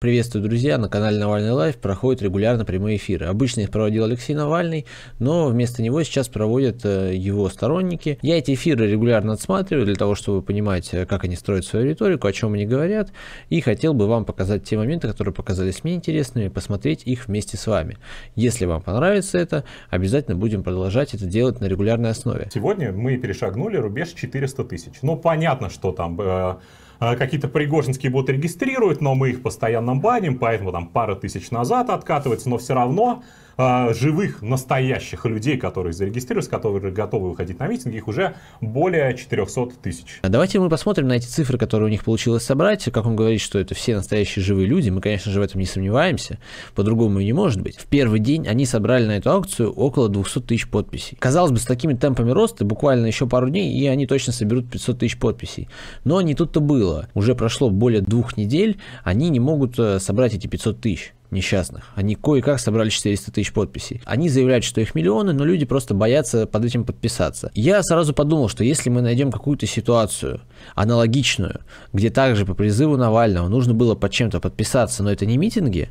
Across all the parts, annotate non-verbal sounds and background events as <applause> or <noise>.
Приветствую, друзья! На канале Навальный Лайф проходят регулярно прямые эфиры. Обычно их проводил Алексей Навальный, но вместо него сейчас проводят э, его сторонники. Я эти эфиры регулярно отсматриваю для того, чтобы понимать, э, как они строят свою риторику, о чем они говорят, и хотел бы вам показать те моменты, которые показались мне интересными, посмотреть их вместе с вами. Если вам понравится это, обязательно будем продолжать это делать на регулярной основе. Сегодня мы перешагнули рубеж 400 тысяч. Ну, понятно, что там... Э Э, какие-то пригожинские будут регистрировать, но мы их постоянно баним, поэтому там пара тысяч назад откатывается, но все равно а, живых, настоящих людей, которые зарегистрировались, которые готовы выходить на митинги, их уже более 400 тысяч. Давайте мы посмотрим на эти цифры, которые у них получилось собрать. Как он говорит, что это все настоящие живые люди, мы, конечно же, в этом не сомневаемся, по-другому и не может быть. В первый день они собрали на эту акцию около 200 тысяч подписей. Казалось бы, с такими темпами роста буквально еще пару дней, и они точно соберут 500 тысяч подписей. Но не тут-то было. Уже прошло более двух недель, они не могут э, собрать эти 500 тысяч несчастных. Они кое-как собрали 400 тысяч подписей. Они заявляют, что их миллионы, но люди просто боятся под этим подписаться. Я сразу подумал, что если мы найдем какую-то ситуацию аналогичную, где также по призыву Навального нужно было под чем-то подписаться, но это не митинги,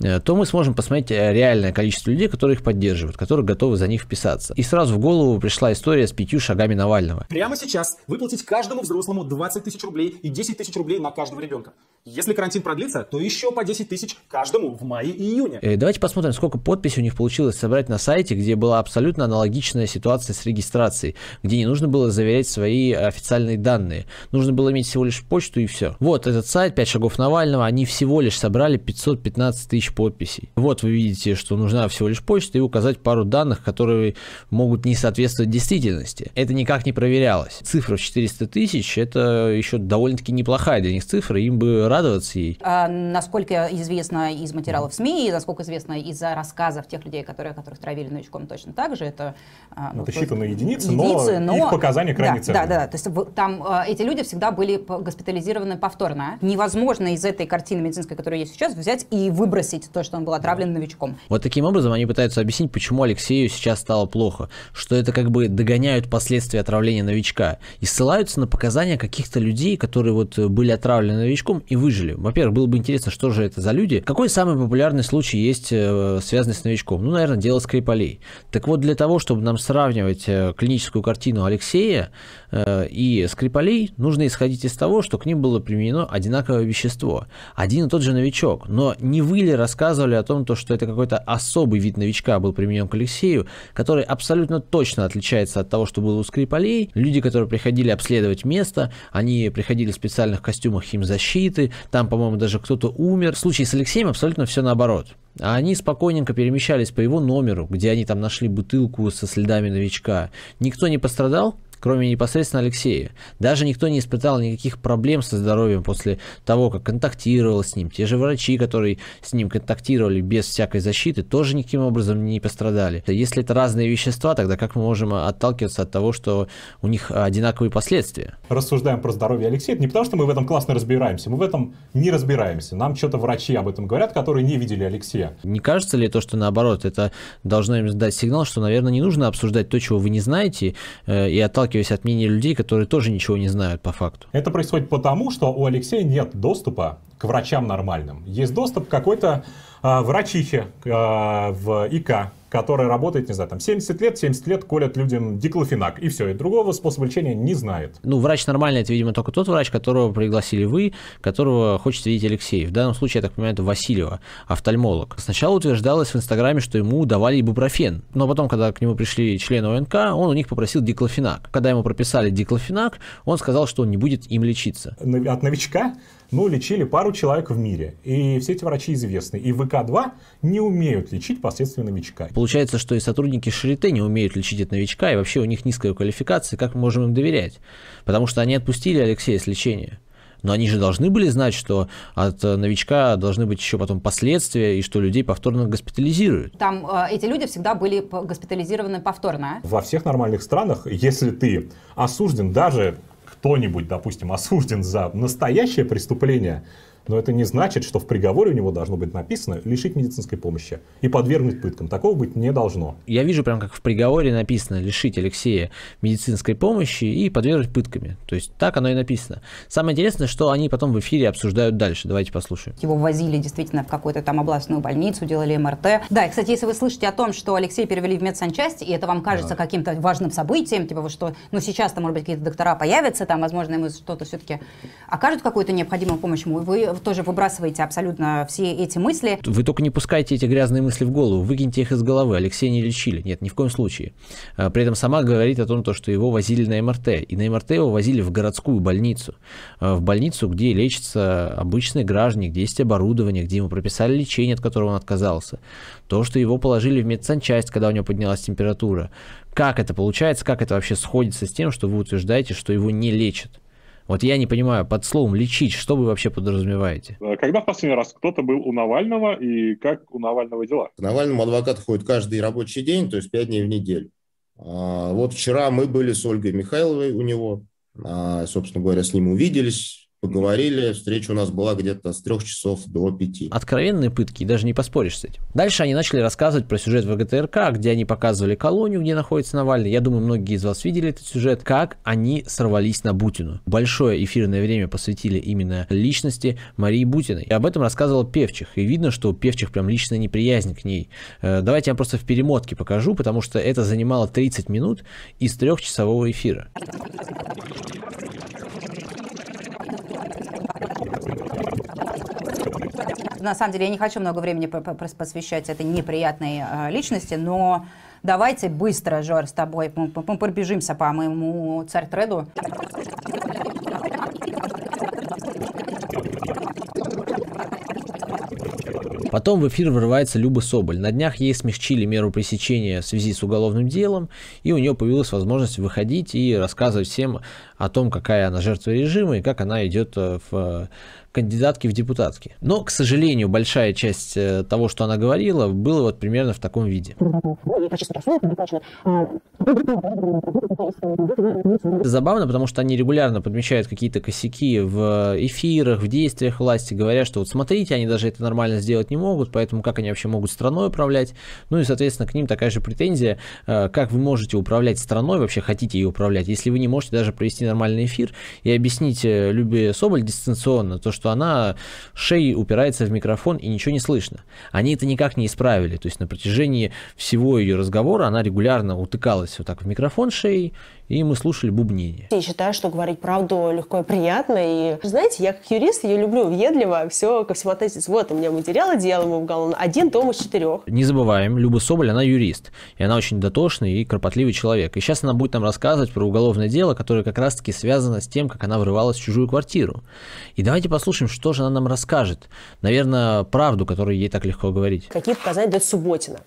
Э, то мы сможем посмотреть э, реальное количество людей, которые их поддерживают, которые готовы за них вписаться. И сразу в голову пришла история с пятью шагами Навального. Прямо сейчас выплатить каждому взрослому 20 тысяч рублей и 10 тысяч рублей на каждого ребенка. Если карантин продлится, то еще по 10 тысяч каждому в мае и июне. И э, давайте посмотрим, сколько подписей у них получилось собрать на сайте, где была абсолютно аналогичная ситуация с регистрацией, где не нужно было заверять свои официальные данные. Нужно было иметь всего лишь почту и все. Вот этот сайт 5 шагов Навального, они всего лишь собрали 515 тысяч тысяч подписей. Вот вы видите, что нужна всего лишь почта и указать пару данных, которые могут не соответствовать действительности. Это никак не проверялось. Цифра в 400 тысяч – это еще довольно-таки неплохая для них цифра, им бы радоваться ей. А, насколько известно из материалов СМИ и насколько известно из рассказов тех людей, которые, которых травили новичком точно так же, это… А, ну, это считанные единицы, единицы но, но их показания крайне да, ценные. Да, да, да. То есть там а, эти люди всегда были госпитализированы повторно. Невозможно из этой картины медицинской, которая есть сейчас, взять и выбросить подтвердить то, что он был отравлен новичком. Вот таким образом они пытаются объяснить, почему Алексею сейчас стало плохо, что это как бы догоняют последствия отравления новичка и ссылаются на показания каких-то людей, которые вот э, были отравлены новичком и выжили. Во-первых, было бы интересно, что же это за люди. Какой самый популярный случай есть, э, связанный с новичком? Ну, наверное, дело Скрипалей. Так вот, для того, чтобы нам сравнивать э, клиническую картину Алексея и Скрипалей, нужно исходить из того, что к ним было применено одинаковое вещество. Один и тот же новичок, но не вы рассказывали о том, то, что это какой-то особый вид новичка был применен к Алексею, который абсолютно точно отличается от того, что было у Скрипалей. Люди, которые приходили обследовать место, они приходили в специальных костюмах химзащиты, там, по-моему, даже кто-то умер. В случае с Алексеем абсолютно все наоборот. А они спокойненько перемещались по его номеру, где они там нашли бутылку со следами новичка. Никто не пострадал, кроме непосредственно Алексея. Даже никто не испытал никаких проблем со здоровьем после того, как контактировал с ним. Те же врачи, которые с ним контактировали без всякой защиты, тоже никаким образом не пострадали. Если это разные вещества, тогда как мы можем отталкиваться от того, что у них одинаковые последствия? Рассуждаем про здоровье Алексея. Это не потому, что мы в этом классно разбираемся. Мы в этом не разбираемся. Нам что-то врачи об этом говорят, которые не видели Алексея. Не кажется ли то, что наоборот, это должно им дать сигнал, что, наверное, не нужно обсуждать то, чего вы не знаете, э, и отталкиваться сталкиваюсь от мнения людей, которые тоже ничего не знают по факту. Это происходит потому, что у Алексея нет доступа к врачам нормальным. Есть доступ к какой-то э, а, врачихе э, а, в ИК, которая работает, не знаю, там 70 лет, 70 лет колят людям диклофенак, и все, и другого способа лечения не знает. Ну, врач нормальный, это, видимо, только тот врач, которого пригласили вы, которого хочет видеть Алексей. В данном случае, я так понимаю, это Васильева, офтальмолог. Сначала утверждалось в Инстаграме, что ему давали ибупрофен, но потом, когда к нему пришли члены ОНК, он у них попросил диклофенак. Когда ему прописали диклофенак, он сказал, что он не будет им лечиться. От новичка ну, лечили пару человек в мире. И все эти врачи известны. И ВК-2 не умеют лечить последствия новичка получается, что и сотрудники Шарите не умеют лечить от новичка, и вообще у них низкая квалификация, как мы можем им доверять? Потому что они отпустили Алексея с лечения. Но они же должны были знать, что от э, новичка должны быть еще потом последствия, и что людей повторно госпитализируют. Там э, эти люди всегда были госпитализированы повторно. Во всех нормальных странах, если ты осужден, даже кто-нибудь, допустим, осужден за настоящее преступление, но это не значит, что в приговоре у него должно быть написано лишить медицинской помощи и подвергнуть пыткам. Такого быть не должно. Я вижу прям как в приговоре написано лишить Алексея медицинской помощи и подвергнуть пытками. То есть так оно и написано. Самое интересное, что они потом в эфире обсуждают дальше. Давайте послушаем. Его возили действительно в какую-то там областную больницу, делали МРТ. Да, и, кстати, если вы слышите о том, что Алексея перевели в медсанчасть, и это вам кажется да. каким-то важным событием, типа вы что, ну сейчас-то, может быть, какие-то доктора появятся, там, возможно, ему что-то все-таки окажут какую-то необходимую помощь, вы тоже выбрасываете абсолютно все эти мысли. Вы только не пускайте эти грязные мысли в голову, выкиньте их из головы. Алексея не лечили. Нет, ни в коем случае. А, при этом сама говорит о том, что его возили на МРТ. И на МРТ его возили в городскую больницу. А, в больницу, где лечится обычный граждане, где есть оборудование, где ему прописали лечение, от которого он отказался. То, что его положили в медсанчасть, когда у него поднялась температура. Как это получается, как это вообще сходится с тем, что вы утверждаете, что его не лечат? Вот я не понимаю, под словом лечить, что вы вообще подразумеваете? Э, когда в последний раз кто-то был у Навального и как у Навального дела? К Навальному адвокат ходит каждый рабочий день, то есть пять дней в неделю. А, вот вчера мы были с Ольгой Михайловой у него, а, собственно говоря, с ним увиделись, поговорили. Встреча у нас была где-то с трех часов до пяти. Откровенные пытки, даже не поспоришь с этим. Дальше они начали рассказывать про сюжет в ГТРК, где они показывали колонию, где находится Навальный. Я думаю, многие из вас видели этот сюжет. Как они сорвались на Бутину. Большое эфирное время посвятили именно личности Марии Бутиной. И об этом рассказывал Певчих. И видно, что Певчих прям личная неприязнь к ней. Э, давайте я просто в перемотке покажу, потому что это занимало 30 минут из трехчасового эфира. на самом деле я не хочу много времени посвящать этой неприятной э, личности, но давайте быстро, Жор, с тобой мы пробежимся по моему царь-треду. Потом в эфир врывается Люба Соболь. На днях ей смягчили меру пресечения в связи с уголовным делом, и у нее появилась возможность выходить и рассказывать всем о том, какая она жертва режима и как она идет э, в кандидатки в депутатки. Но, к сожалению, большая часть э, того, что она говорила, было вот примерно в таком виде. Это забавно, потому что они регулярно подмечают какие-то косяки в эфирах, в действиях власти, говоря, что вот смотрите, они даже это нормально сделать не могут, поэтому как они вообще могут страной управлять? Ну и, соответственно, к ним такая же претензия, э, как вы можете управлять страной, вообще хотите ее управлять, если вы не можете даже провести нормальный эфир и объяснить э, Любе Соболь дистанционно то, что она шеей упирается в микрофон и ничего не слышно. Они это никак не исправили. То есть на протяжении всего ее разговора она регулярно утыкалась вот так в микрофон шеей и мы слушали бубнение. Я считаю, что говорить правду легко и приятно. И, знаете, я как юрист, я люблю въедливо все ко всему относиться. Вот, у меня материалы делаем уголовно. Один том из четырех. Не забываем, Люба Соболь, она юрист. И она очень дотошный и кропотливый человек. И сейчас она будет нам рассказывать про уголовное дело, которое как раз-таки связано с тем, как она врывалась в чужую квартиру. И давайте послушаем, что же она нам расскажет. Наверное, правду, которую ей так легко говорить. Какие показания дает Субботина?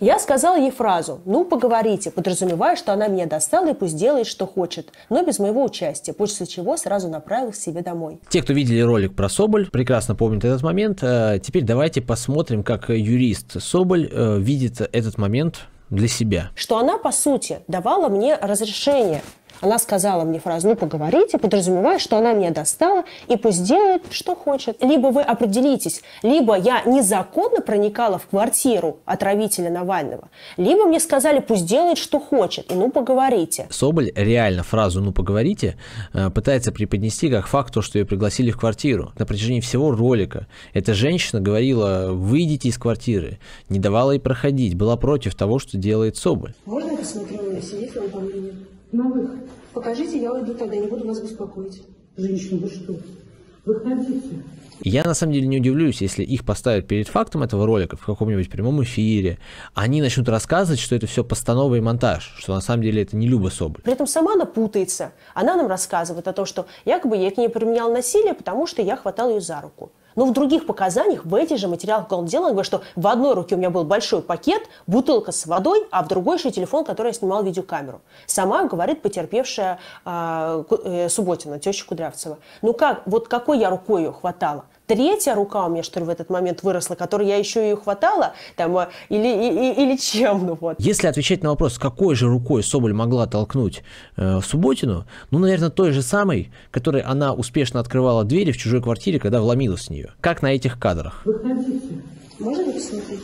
Я сказал ей фразу «Ну, поговорите», подразумевая, что она меня достала и пусть делает, что хочет, но без моего участия, после чего сразу направилась к себе домой. Те, кто видели ролик про Соболь, прекрасно помнят этот момент. Э, теперь давайте посмотрим, как юрист Соболь э, видит этот момент для себя. Что она, по сути, давала мне разрешение она сказала мне фразу «ну поговорите», подразумевая, что она меня достала и пусть делает, что хочет. Либо вы определитесь, либо я незаконно проникала в квартиру отравителя Навального, либо мне сказали «пусть делает, что хочет», и «ну поговорите». Соболь реально фразу «ну поговорите» э, пытается преподнести как факт то, что ее пригласили в квартиру. На протяжении всего ролика эта женщина говорила «выйдите из квартиры», не давала ей проходить, была против того, что делает Соболь. Можно я посмотрю на если он там или нет? новых. Покажите, я уйду тогда, не буду вас беспокоить. Женщина, вы что? Выходите. Я на самом деле не удивлюсь, если их поставят перед фактом этого ролика в каком-нибудь прямом эфире. Они начнут рассказывать, что это все постанова и монтаж, что на самом деле это не Люба Соболь. При этом сама она путается. Она нам рассказывает о том, что якобы я к ней применял насилие, потому что я хватал ее за руку. Но ну, в других показаниях, в этих же материалах уголовного дела, он говорит, что в одной руке у меня был большой пакет, бутылка с водой, а в другой еще телефон, который я снимал видеокамеру. Сама говорит потерпевшая а, э, Субботина, теща Кудрявцева. Ну как, вот какой я рукой ее хватала? третья рука у меня, что ли, в этот момент выросла, которой я еще ее хватала, там, э, или, и, или чем, ну вот. Если отвечать на вопрос, какой же рукой Соболь могла толкнуть э, Субботину, ну, наверное, той же самой, которой она успешно открывала двери в чужой квартире, когда вломилась в нее. Как на этих кадрах. Выходите. Можно посмотреть?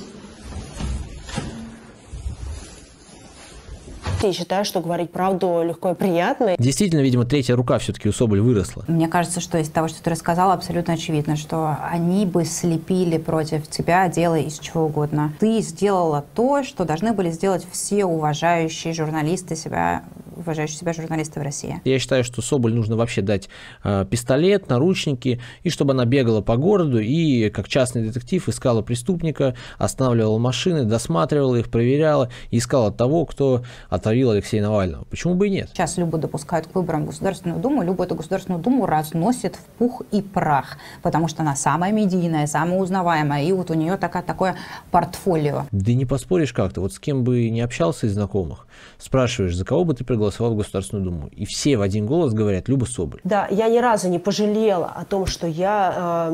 Ты считаешь, что говорить правду легко и приятно? Действительно, видимо, третья рука все-таки у Соболь выросла. Мне кажется, что из того, что ты рассказала, абсолютно очевидно, что они бы слепили против тебя дело из чего угодно. Ты сделала то, что должны были сделать все уважающие журналисты себя уважающие себя журналисты в России. Я считаю, что Соболь нужно вообще дать э, пистолет, наручники, и чтобы она бегала по городу и, как частный детектив, искала преступника, останавливала машины, досматривала их, проверяла, искала того, кто отравил Алексея Навального. Почему бы и нет? Сейчас Любу допускают к выборам в Государственную Думу, любую эту Государственную Думу разносит в пух и прах, потому что она самая медийная, самая узнаваемая, и вот у нее такая, такое портфолио. Да не поспоришь как-то, вот с кем бы не общался из знакомых, спрашиваешь, за кого бы ты пригласил голосовал в Государственную Думу. И все в один голос говорят «Люба Соболь». Да, я ни разу не пожалела о том, что я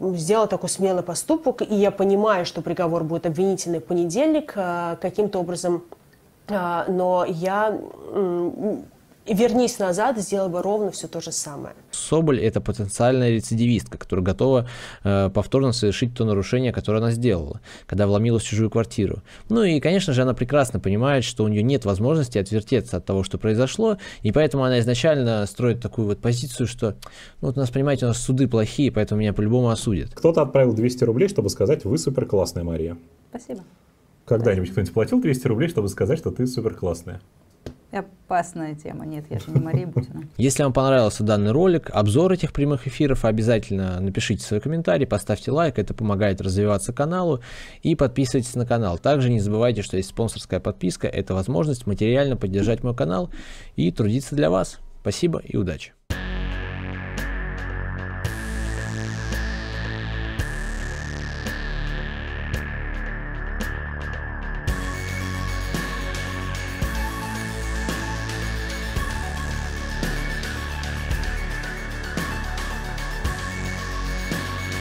э, сделала такой смелый поступок, и я понимаю, что приговор будет обвинительный в понедельник э, каким-то образом, э, но я э, вернись назад, сделал бы ровно все то же самое. Соболь – это потенциальная рецидивистка, которая готова э, повторно совершить то нарушение, которое она сделала, когда вломилась в чужую квартиру. Ну и, конечно же, она прекрасно понимает, что у нее нет возможности отвертеться от того, что произошло, и поэтому она изначально строит такую вот позицию, что, ну вот у нас, понимаете, у нас суды плохие, поэтому меня по-любому осудят. Кто-то отправил 200 рублей, чтобы сказать, вы супер классная, Мария. Спасибо. Когда-нибудь кто-нибудь платил 200 рублей, чтобы сказать, что ты супер классная? Опасная тема. Нет, я же не Мария Бутина. <laughs> Если вам понравился данный ролик, обзор этих прямых эфиров, обязательно напишите свой комментарий, поставьте лайк, это помогает развиваться каналу и подписывайтесь на канал. Также не забывайте, что есть спонсорская подписка, это возможность материально поддержать мой канал и трудиться для вас. Спасибо и удачи!